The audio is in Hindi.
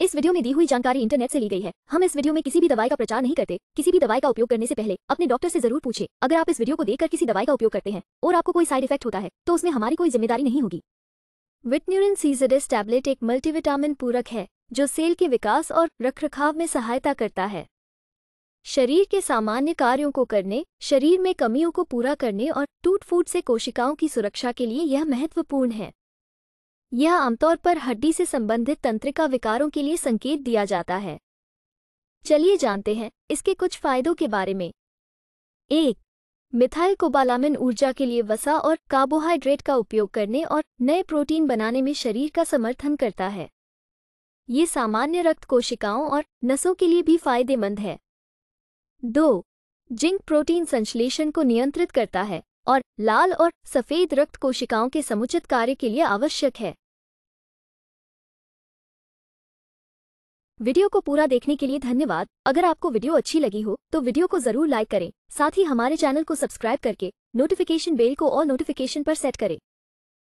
इस वीडियो में दी हुई जानकारी इंटरनेट से ली गई है हम इस वीडियो में किसी भी दवाई का प्रचार नहीं करते किसी भी दवाई का उपयोग करने से पहले अपने डॉक्टर से जरूर पूछे अगर आप इस वीडियो को देखकर किसी दवाई का उपयोग करते हैं और आपको कोई साइड इफेक्ट होता है तो उसमें हमारी कोई जिम्मेदारी नहीं होगी विटन्यूरिन सीजेडिस टैबलेट एक मल्टीविटामिन पूरक है जो सेल के विकास और रख में सहायता करता है शरीर के सामान्य कार्यों को करने शरीर में कमियों को पूरा करने और टूट फूट से कोशिकाओं की सुरक्षा के लिए यह महत्वपूर्ण है यह आमतौर पर हड्डी से संबंधित तंत्रिका विकारों के लिए संकेत दिया जाता है चलिए जानते हैं इसके कुछ फायदों के बारे में एक मिथाइल कोबालामिन ऊर्जा के लिए वसा और कार्बोहाइड्रेट का उपयोग करने और नए प्रोटीन बनाने में शरीर का समर्थन करता है ये सामान्य रक्त कोशिकाओं और नसों के लिए भी फायदेमंद है दो जिंक प्रोटीन संश्लेषण को नियंत्रित करता है और लाल और सफ़ेद रक्त कोशिकाओं के समुचित कार्य के लिए आवश्यक है वीडियो को पूरा देखने के लिए धन्यवाद अगर आपको वीडियो अच्छी लगी हो तो वीडियो को जरूर लाइक करें साथ ही हमारे चैनल को सब्सक्राइब करके नोटिफिकेशन बेल को और नोटिफिकेशन पर सेट करें